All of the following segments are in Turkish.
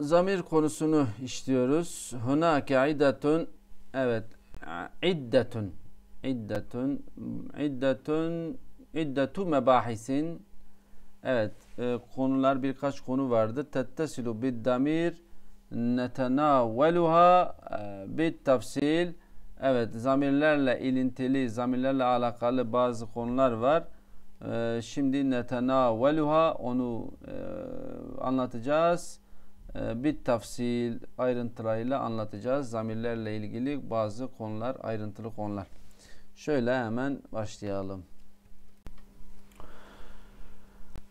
zamir konusunu işliyoruz. Hunake iddetun evet iddetun iddetun iddetun iddetu mebahisin evet e, konular birkaç konu vardı. Tettesilu bid damir netenavveluha e, bit tafsil evet zamirlerle ilintili zamirlerle alakalı bazı konular var. E, şimdi netenavveluha onu e, anlatacağız. Ee, bir tafsil ayrıntılarıyla anlatacağız. Zamirlerle ilgili bazı konular, ayrıntılı konular. Şöyle hemen başlayalım.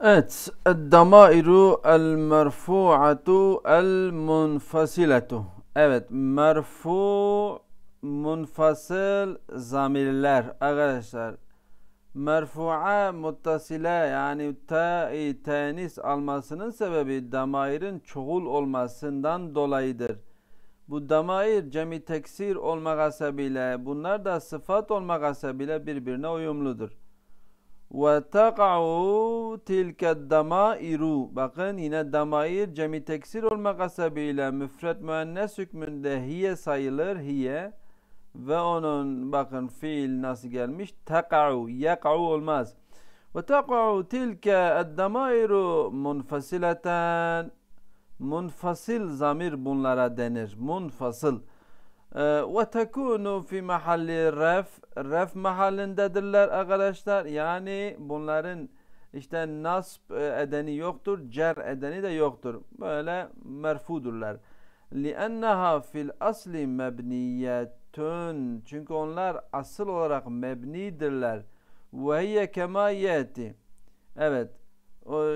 Evet, damairu el merfu'atu el munfasilatu. Evet, merfu munfasil zamirler arkadaşlar merfu'a muttasile yani ta'i tenis almasının sebebi damayırın çoğul olmasından dolayıdır. Bu damayır cemi teksir olmak hasebiyle bunlar da sıfat olmak hasebiyle birbirine uyumludur. Ve taka'u tilke damairu Bakın yine damayır cemi teksir olmak hasebiyle müfret müennes hükmünde hiye sayılır hiye ve onun bakın fiil nasıl gelmiş? Teka'u, yeka'u olmaz. Ve teka'u tilke eddemairu munfasileten. Munfasil zamir bunlara denir. Munfasıl. Ee, ve tekunu fi mahalli ref. Ref mahallindedirler arkadaşlar. Yani bunların işte nasb e, edeni yoktur, cer edeni de yoktur. Böyle merfudurlar. لِأَنَّهَا fil asli مَبْنِيَّةٌ tün. Çünkü onlar asıl olarak mebnidirler. Ve hiye kema yeti. Evet.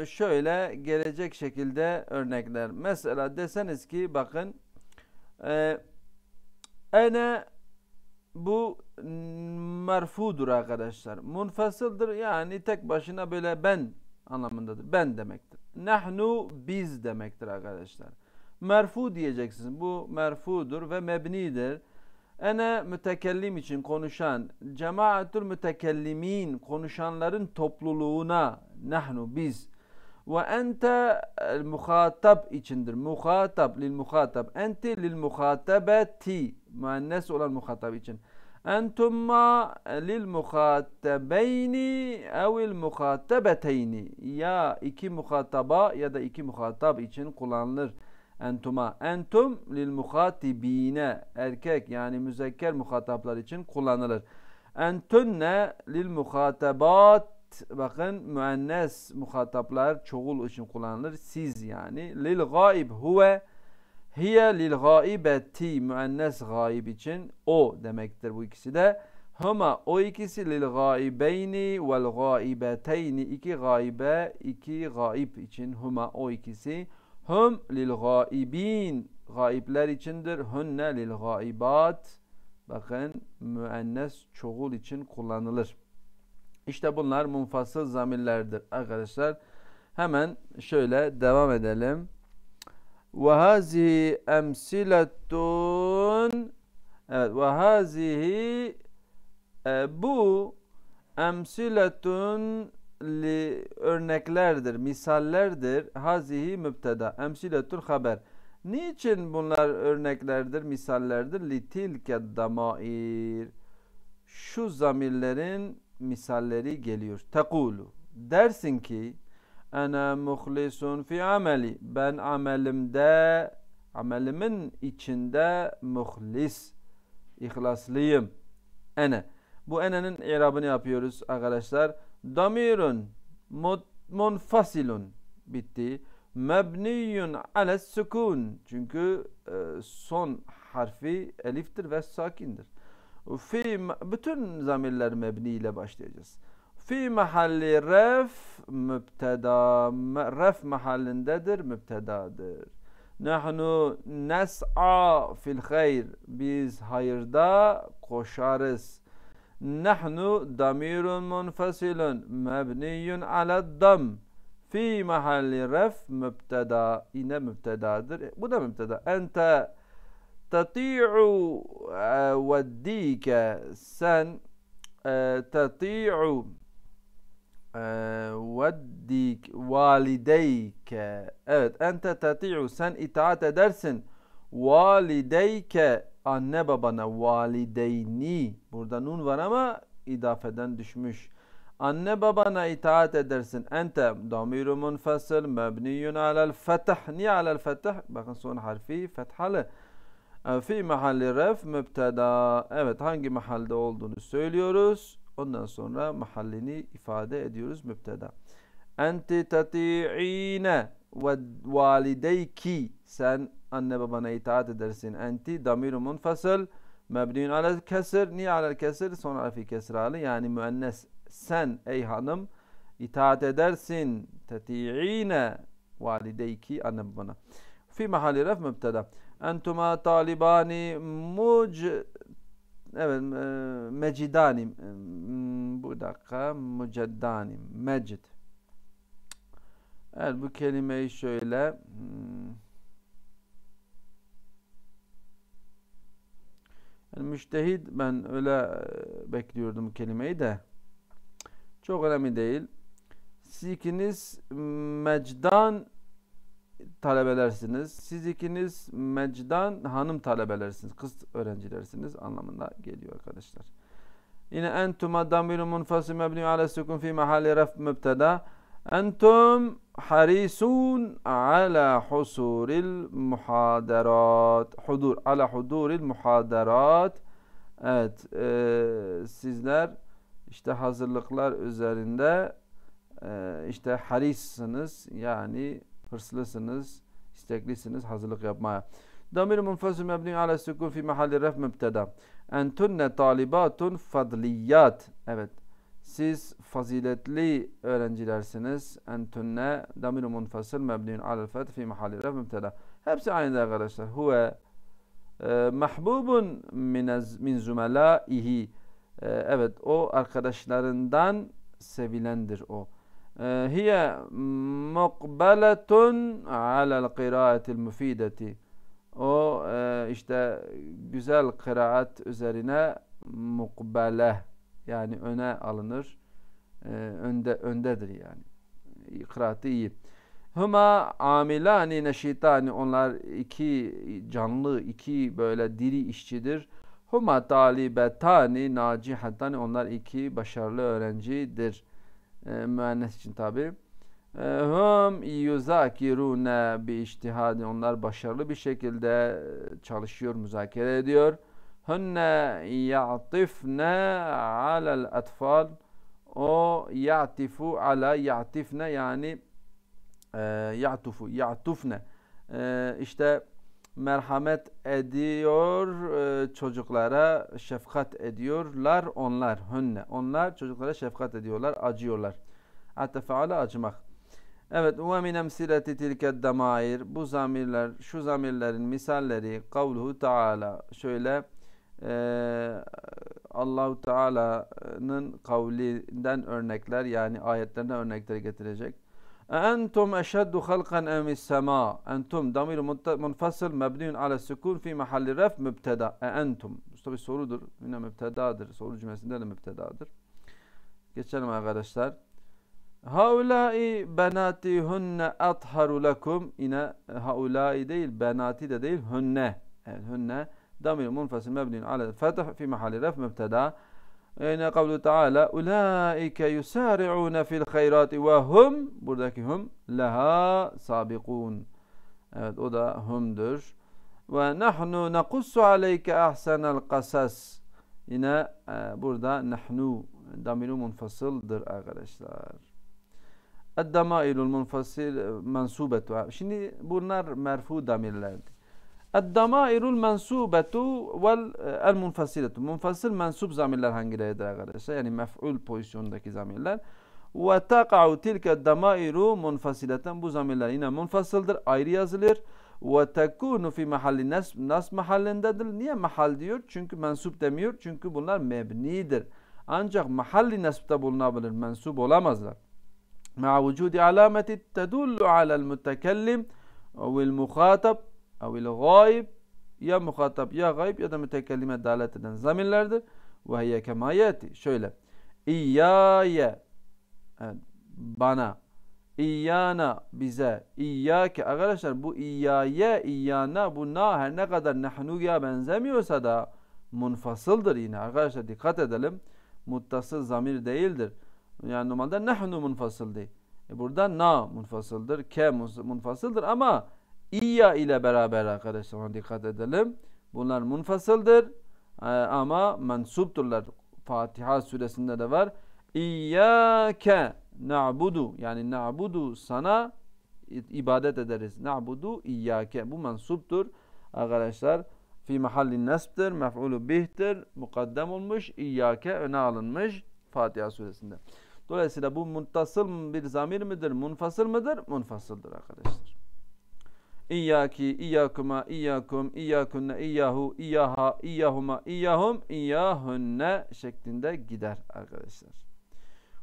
şöyle gelecek şekilde örnekler. Mesela deseniz ki bakın e, ene bu merfudur arkadaşlar. Munfasıldır yani tek başına böyle ben anlamındadır. Ben demektir. Nahnu biz demektir arkadaşlar. Merfu diyeceksiniz. Bu merfudur ve mebnidir. Ene mütekellim için konuşan cemaatül mütekellimin konuşanların topluluğuna nahnu biz ve ente muhatap içindir. Muhatap lil muhatap. Enti lil muhatabeti. Müennes olan muhatap için. Entumma lil muhatabeyni evil muhatabeteyni. Ya iki muhataba ya da iki muhatap için kullanılır entuma. Entum lil muhatibine erkek yani müzekker muhataplar için kullanılır. Entunne lil muhatabat bakın müennes muhataplar çoğul için kullanılır. Siz yani lil gaib huve hiye lil gaibeti müennes gaib için o demektir bu ikisi de. Huma o ikisi lil gaibeyni vel gaibeteyni iki gaibe iki gaib için huma o ikisi Hum lil gaibin. Gaibler içindir. Hunne lil gaibat. Bakın müennes çoğul için kullanılır. İşte bunlar munfasıl zamirlerdir arkadaşlar. Hemen şöyle devam edelim. Ve hazihi emsiletun Evet ve hazihi e, bu emsiletun li örneklerdir, misallerdir. Hazihi mübteda, emsiletul haber. Niçin bunlar örneklerdir, misallerdir? Li tilke damair. Şu zamirlerin misalleri geliyor. Tekulu. Dersin ki ana muhlisun fi ameli. Ben amelimde, amelimin içinde muhlis, ihlaslıyım. Ene. Bu enenin irabını yapıyoruz arkadaşlar damirun munfasilun bitti. Mebniyun ale sukun. Çünkü e, son harfi eliftir ve sakindir. Fi bütün zamirler mebni ile başlayacağız. Fi mahalli ref mübteda. Ref mahallindedir, mübtedadır. Nahnu nes'a fil hayr. Biz hayırda koşarız. نحن ضمير منفصل مبني على الضم في محل رف مبتدا إن مبتدا بدا مبتدا أنت تطيع آه، وديك سن آه، تطيع آه، وديك والديك أنت تطيع سن إطاعة درس والديك anne babana valideyni burada nun var ama idafeden düşmüş. Anne babana itaat edersin. Ente damiru munfasil mebniyun alel fetah. Niye alel fetah? Bakın son harfi fethalı. E, fi mahalli ref mübteda. Evet hangi mahalde olduğunu söylüyoruz. Ondan sonra mahallini ifade ediyoruz mübteda. Enti tati'ine ve valideyki sen anne babana itaat edersin. Enti damiru munfasıl mebniyun ala kesir. Niye ala kesir? Son harfi kesralı. Yani müennes sen ey hanım itaat edersin. Teti'ine valideyki anne babana. Fi mahalli ref mübteda. Entuma talibani muc evet e, mecidani e, bu dakika muceddani mecid Evet bu kelimeyi şöyle hmm, yani müştehid ben öyle e, bekliyordum kelimeyi de çok önemli değil. Siz ikiniz mecdan talebelersiniz. Siz ikiniz mecdan hanım talebelersiniz. Kız öğrencilersiniz anlamında geliyor arkadaşlar. Yine entuma damirun munfasim mebni ala sukun fi mahalli ref mübteda. Entum harisun ala husuril muhaderat, Hudur ala huduril muhaderat. Evet, e, sizler işte hazırlıklar üzerinde e, işte harissiniz yani hırslısınız, isteklisiniz hazırlık yapmaya. Damir munfasil mebni ala sükun fi mahalli ref mübteda. Entunne talibatun fadliyat. Evet. Siz faziletli öğrencilersiniz. Entünne damiru munfasil mebniyun alel feth fi mahalli ref mübtela. Hepsi aynı arkadaşlar. Huve e, mahbubun minez, min zumelaihi. E, evet o arkadaşlarından sevilendir o. E, hiye mukbeletun alel kıraatil müfideti. O e, işte güzel kıraat üzerine mukbele yani öne alınır. E, önde öndedir yani. Kıraatı iyi. Huma amilani neşitani onlar iki canlı, iki böyle diri işçidir. Huma talibetani nacihatani onlar iki başarılı öğrencidir. E, müennes için tabi. Ee, hum yuzakirune bi iştihadi onlar başarılı bir şekilde çalışıyor, müzakere ediyor. Hünne ya'tifne alel etfal. O ya'tifu ala ya'tifne yani e, ya'tufu, ya'tufne. E, işte merhamet ediyor e, çocuklara şefkat ediyorlar onlar hünne onlar çocuklara şefkat ediyorlar acıyorlar atefeale acımak evet ve min emsileti tilke damair bu zamirler şu zamirlerin misalleri kavluhu Teala şöyle e, Allahu Teala'nın kavlinden örnekler yani ayetlerine örnekler getirecek. Entum eşeddu halqan emis sema. Entum damir munfasıl mebniun ala sükun fi mahalli ref mübteda. E, entum. Bu tabi sorudur. Yine mübtedadır. Soru cümlesinde de mübtedadır. Geçelim arkadaşlar. Haulai benati hünne atharu lekum. Yine haulai değil benati de değil hünne. Evet hünne ضمير منفصل مبني على الفتح في محل رفع مبتدا اين قوله تعالى أولئك يسارعون في الخيرات وهم بردك هم لها سابقون هذا أه هم در ونحن نقص عليك أحسن القصص هنا بردا نحن ضمير منفصل در أغرشتار الضمائر المنفصل منصوبة شنو بورنار مرفوض ضمير لدي Eddamairul mensubetu vel e, el munfasiletu. Munfasil mensup zamirler hangileridir arkadaşlar? Yani mef'ul pozisyondaki zamirler. Ve taka'u tilke damairu munfasileten. Bu zamirler yine munfasıldır. Ayrı yazılır. Ve tekunu fi mahalli nas, nas mahallindedir. Niye mahal diyor? Çünkü mensub demiyor. Çünkü bunlar mebnidir. Ancak mahalli nasıpta bulunabilir. mensub olamazlar. Ma'a vücudi alameti tedullu alel mütekellim vel muhatab Avil gayb ya muhatap ya gayb ya da mütekellime dalet eden zamirlerdir. Ve hiye kemayeti. Şöyle. İyyâye. Evet, bana. İyyana bize. İyyâke. Arkadaşlar bu iyyâye, iyyana bu na her ne kadar nehnuya benzemiyorsa da munfasıldır yine. Arkadaşlar dikkat edelim. Muttasıl zamir değildir. Yani normalde nehnu munfasıl değil. E burada na munfasıldır, ke munfasıldır ama İyya ile beraber arkadaşlar ona dikkat edelim. Bunlar munfasıldır ee, ama mensupturlar. Fatiha suresinde de var. İyyâke na'budu yani na'budu sana ibadet ederiz. Na'budu iyyâke bu mensuptur arkadaşlar. Fi mahallin nesptir, mef'ulu bihtir, mukaddem olmuş, iyyâke öne alınmış Fatiha suresinde. Dolayısıyla bu muntasıl bir zamir midir, munfasıl mıdır? Munfasıldır arkadaşlar. İyyaki, iyyakuma, iyyakum, iyyakunne, iyyahu, iyyaha, iyyahuma, iyyahum, iyyahunne şeklinde gider arkadaşlar.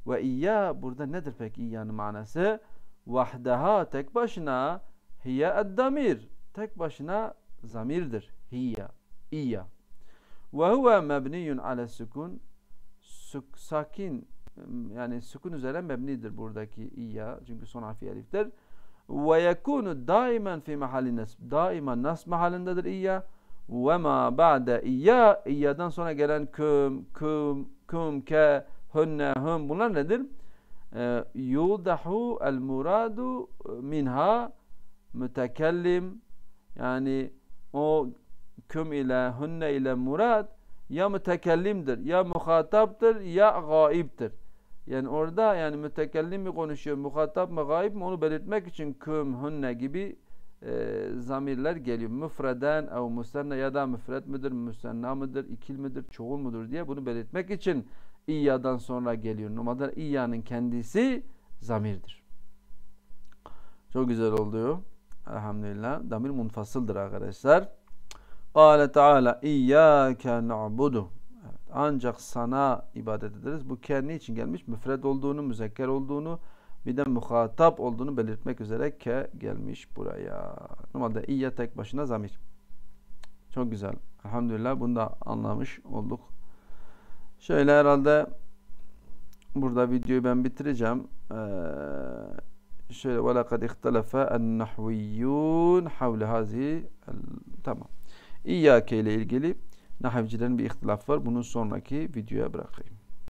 Ve iyya burada nedir peki iyyanın manası? Vahdeha tek başına hiye eddamir. Tek başına zamirdir. Hiye, iyya. Ve huve mebniyun ale sükun. Suk, sakin yani sükun üzere mebnidir buradaki iyya. Çünkü son harfi eliftir ويكون دائما في محل النصب دائما نصب محل ندر إيا وما بعد إيا إيا دان سونا جلان كم كم كم ك هن هم بلان ندر آه، يوضح المراد منها متكلم يعني او كم إلى هن إلى مراد يا متكلم در يا مخاطب در يا غائب در Yani orada yani mütekellim mi konuşuyor, muhatap mı, gayb mi onu belirtmek için küm, hünne gibi e, zamirler geliyor. Müfreden ev müstenne ya da müfred midir müstenna mıdır, ikil midir, çoğul mudur diye bunu belirtmek için İyya'dan sonra geliyor. Normalde İyya'nın kendisi zamirdir. Çok güzel oluyor. Elhamdülillah. Damir munfasıldır arkadaşlar. Kale Teala İyyâke na'budu ancak sana ibadet ederiz. Bu kendi için gelmiş müfred olduğunu, müzekker olduğunu bir de muhatap olduğunu belirtmek üzere ke gelmiş buraya. Normalde iyye tek başına zamir. Çok güzel. Elhamdülillah bunu da anlamış olduk. Şöyle herhalde burada videoyu ben bitireceğim. Ee, şöyle ve lekad ihtelefe en nahviyyun havle hazi tamam. İyyake ile ilgili Nahivcilerin bir ihtilafı var. Bunun sonraki videoya bırakayım.